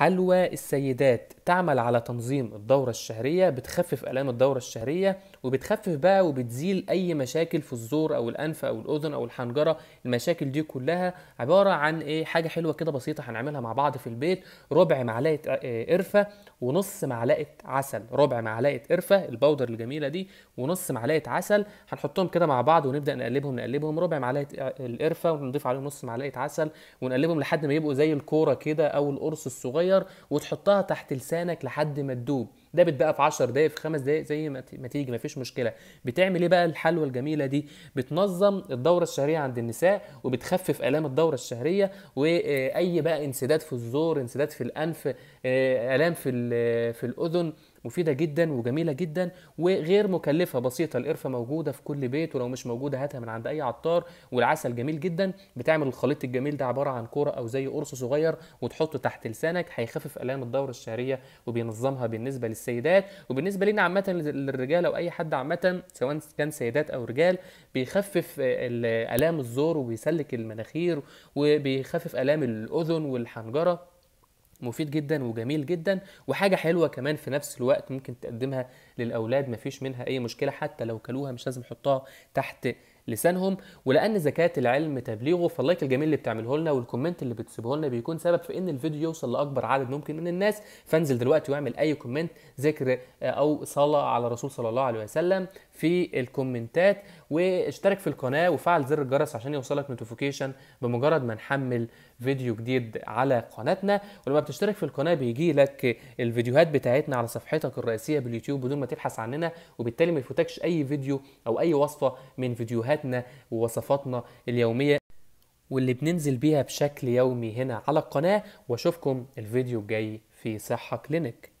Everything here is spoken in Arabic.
حلوى السيدات تعمل على تنظيم الدورة الشهرية بتخفف آلام الدورة الشهرية وبتخفف بقى وبتزيل أي مشاكل في الزور أو الأنف أو الأذن أو الحنجرة المشاكل دي كلها عبارة عن إيه حاجة حلوة كده بسيطة هنعملها مع بعض في البيت ربع معلقة إيه، قرفة ونص معلقة عسل ربع معلقة قرفة البودر الجميلة دي ونص معلقة عسل هنحطهم كده مع بعض ونبدأ نقلبهم نقلبهم ربع معلقة القرفة ونضيف عليهم نص معلقة عسل ونقلبهم لحد ما يبقوا زي الكورة كده أو القرص الصغير صغير وتحطها تحت لسانك لحد ما تدوب ده بتبقى في 10 دقائق في 5 دقائق زي ما تيجي مفيش مشكله بتعمل ايه بقى الحلوه الجميله دي بتنظم الدوره الشهريه عند النساء وبتخفف الام الدوره الشهريه واي بقى انسداد في الزور انسداد في الانف آه، الام في في الاذن مفيدة جدا وجميلة جدا وغير مكلفة بسيطة القرفة موجودة في كل بيت ولو مش موجودة هاتها من عند أي عطار والعسل جميل جدا بتعمل الخليط الجميل ده عبارة عن كورة أو زي قرص صغير وتحطه تحت لسانك هيخفف آلام الدورة الشهرية وبينظمها بالنسبة للست السيدات وبالنسبه لنا عامه للرجال او اي حد عامه سواء كان سيدات او رجال بيخفف الام الزور وبيسلك المناخير وبيخفف الام الاذن والحنجره مفيد جدا وجميل جدا وحاجه حلوه كمان في نفس الوقت ممكن تقدمها للاولاد مفيش منها اي مشكله حتى لو كلوها مش لازم يحطوها تحت لسانهم ولان زكاه العلم تبليغه فاللايك الجميل اللي بتعمله لنا والكومنت اللي بتسيبه لنا بيكون سبب في ان الفيديو يوصل لاكبر عدد ممكن من الناس فانزل دلوقتي واعمل اي كومنت ذكر آه، او صلاه على الرسول صلى الله عليه وسلم في الكومنتات واشترك في القناه وفعل زر الجرس عشان يوصلك نوتيفيكيشن بمجرد ما نحمل فيديو جديد على قناتنا ولما بتشترك في القناه بيجي لك الفيديوهات بتاعتنا على صفحتك الرئيسيه باليوتيوب بدون ما تبحث عننا وبالتالي ما يفوتكش اي فيديو او اي وصفه من فيديوهات حياتنا ووصفاتنا اليومية واللي بننزل بيها بشكل يومي هنا على القناة واشوفكم الفيديو الجاي في صحة كلينك